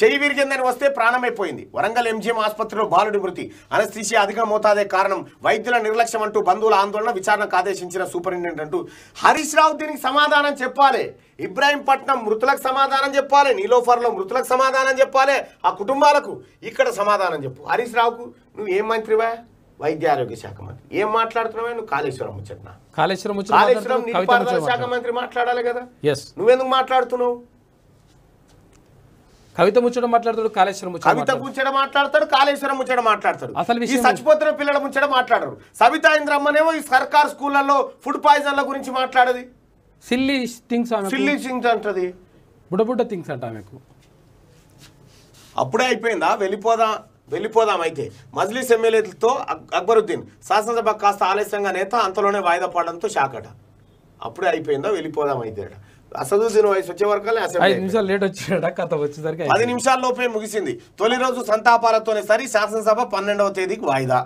చెయ్యి విరిగిందని వస్తే ప్రాణమైపోయింది వరంగల్ ఎంజీఎం ఆసుపత్రిలో బాలుడి మృతి అనస్థిషియా అధిక మోతాదే కారణం వైద్యుల నిర్లక్ష్యం అంటూ బంధువుల ఆందోళన విచారణకు ఆదేశించిన సూపరింటెండెంట్ అంటూ హరీష్ రావు దీనికి సమాధానం చెప్పాలి ఇబ్రాహీంపట్నం మృతులకు సమాధానం చెప్పాలి నీలోఫర్లో మృతులకు సమాధానం చెప్పాలి ఆ కుటుంబాలకు ఇక్కడ సమాధానం చెప్పు హరీష్ రావుకు నువ్వు ఏం మంత్రివా వైద్య ఆరోగ్య శాఖ మంత్రి ఏం మాట్లాడుతున్నావే నువ్వు కాళేశ్వరం ముచ్చట్నా కాళేశ్వరం కాళేశ్వరం నీటిపారుదల శాఖ మంత్రి మాట్లాడాలి కదా నువ్వెందుకు మాట్లాడుతున్నావు కవిత ముచ్చడం మాట్లాడతాడు కాళేశ్వరం కవిత ముచ్చట మాట్లాడతాడు కాళేశ్వరం ముచ్చడం మాట్లాడతాడు అసలు ఈ చచ్చిపోతున్న పిల్లల ముంచడం మాట్లాడరు సవితా ఇంద్రమ్మనేమో ఈ సర్కార్ స్కూళ్ళలో ఫుడ్ పాయిజన్ల గురించి మాట్లాడది సిల్లీ థింగ్స్ సిల్లీ థింగ్స్ అంటది బుడబుడ్డ థింగ్స్ అంట ఆమెకు అప్పుడే అయిపోయిందా వెళ్ళిపోదా వెళ్ళిపోదాం అయితే మజ్లీస్ ఎమ్మెల్యేలతో అక్బరుద్దీన్ శాసనసభ కాస్త ఆలస్యంగా నేత అంతలోనే వాయిదా పడడంతో షాకట అప్పుడే అయిపోయిందా వెళ్ళిపోదాం అయితే అసదుద్దీన్ వయసు వచ్చే వరకు ఐదు నిమిషాలు లేట్ వచ్చాడా కథ వచ్చేసరికి పది నిమిషాల లోపే ముగిసింది తొలి రోజు సంతాపాలతోనే సరి శాసనసభ పన్నెండవ తేదీకి వాయిదా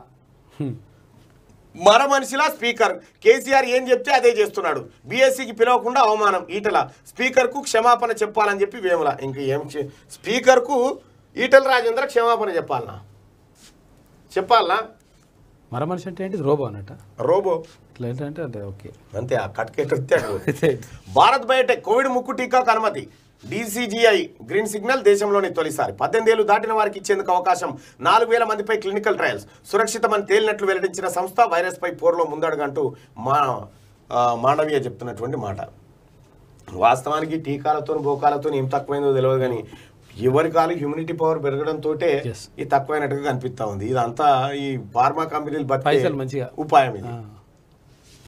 మరో మనిషిలా స్పీకర్ కేసీఆర్ ఏం చెప్తే అదే చేస్తున్నాడు బీఎస్సీకి పిలవకుండా అవమానం ఈటల స్పీకర్ కు క్షమాపణ చెప్పాలని చెప్పి వేముల ఇంక ఏం స్పీకర్కు ఈటల రాజేంద్ర క్షమాపణ చెప్పాలనా చెప్పాలనా మర మనిషి అంటే ఏంటి రోబో అనట రోబో ఇట్లా ఏంటంటే ఓకే అంతే ఆ కట్కెట్టే భారత్ బయోటెక్ కోవిడ్ ముక్కు టీకాకు అనుమతి డీసీజీఐ గ్రీన్ సిగ్నల్ దేశంలోని తొలిసారి పద్దెనిమిది ఏళ్ళు దాటిన వారికి ఇచ్చేందుకు అవకాశం నాలుగు వేల మందిపై క్లినికల్ ట్రయల్స్ సురక్షితమని తేలినట్లు వెల్లడించిన సంస్థ వైరస్ పై పోర్లో ముందడుగంటూ మా మాండవీయ చెప్తున్నటువంటి మాట వాస్తవానికి టీకాలతో బోకాలతో ఏం తక్కువైందో తెలియదు కానీ ఎవరి కాలం హ్యూమినిటీ పవర్ పెరగడంతో ఈ తక్కువైనట్టుగా కనిపిస్తా ఉంది ఇదంతా ఈ ఫార్మా కంపెనీలు బట్టి ఉపాయం ఇది